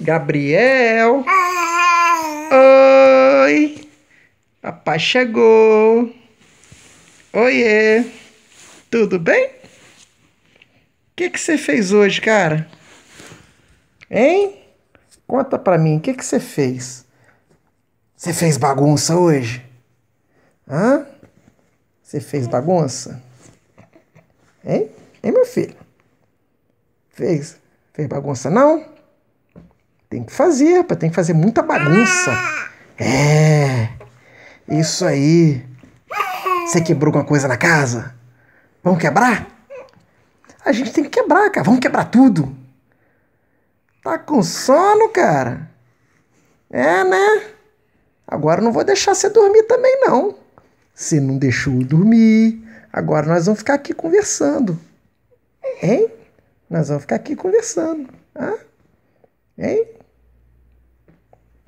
Gabriel. Oi. Papai chegou. Oiê. Tudo bem? O que que você fez hoje, cara? Hein? Conta pra mim, o que que você fez? Você fez bagunça hoje? Hã? Você fez bagunça? Hein? Hein, meu filho? Fez? Fez bagunça não? Tem que fazer, rapaz. tem que fazer muita bagunça. É. Isso aí. Você quebrou alguma coisa na casa? Vamos quebrar? A gente tem que quebrar, cara. Vamos quebrar tudo. Tá com sono, cara? É, né? Agora não vou deixar você dormir também, não. Você não deixou eu dormir. Agora nós vamos ficar aqui conversando. Hein? Nós vamos ficar aqui conversando. Hã? Hein?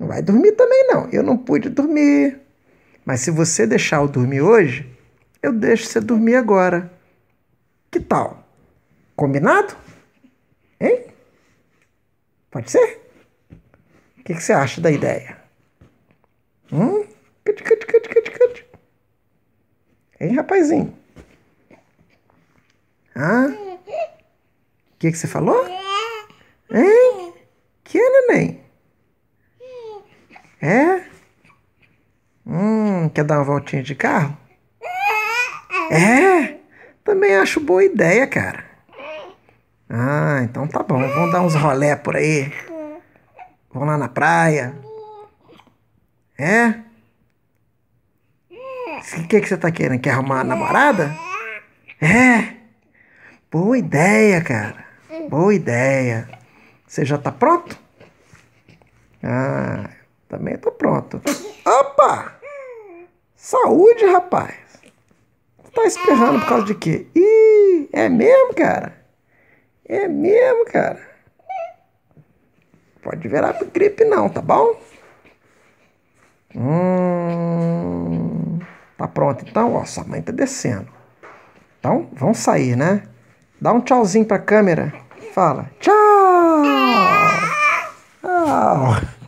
vai dormir também não. Eu não pude dormir. Mas se você deixar eu dormir hoje, eu deixo você dormir agora. Que tal? Combinado? Hein? Pode ser? O que, que você acha da ideia? Hum? Cut, cut, cut, cut, cut. Hein, rapazinho? Hã? O que, que você falou? Hein? É? Hum, quer dar uma voltinha de carro? É? Também acho boa ideia, cara. Ah, então tá bom. Vamos dar uns rolé por aí. Vamos lá na praia. É? O que, que você tá querendo? Quer arrumar uma namorada? É? Boa ideia, cara. Boa ideia. Você já tá pronto? Ah, também tô pronto. Opa! Saúde, rapaz! Tá esperando por causa de quê? Ih, é mesmo, cara? É mesmo, cara? Pode virar gripe não, tá bom? Hum, tá pronto então? Ó, sua mãe tá descendo. Então, vamos sair, né? Dá um tchauzinho pra câmera. Fala, tchau! Tchau! Ah.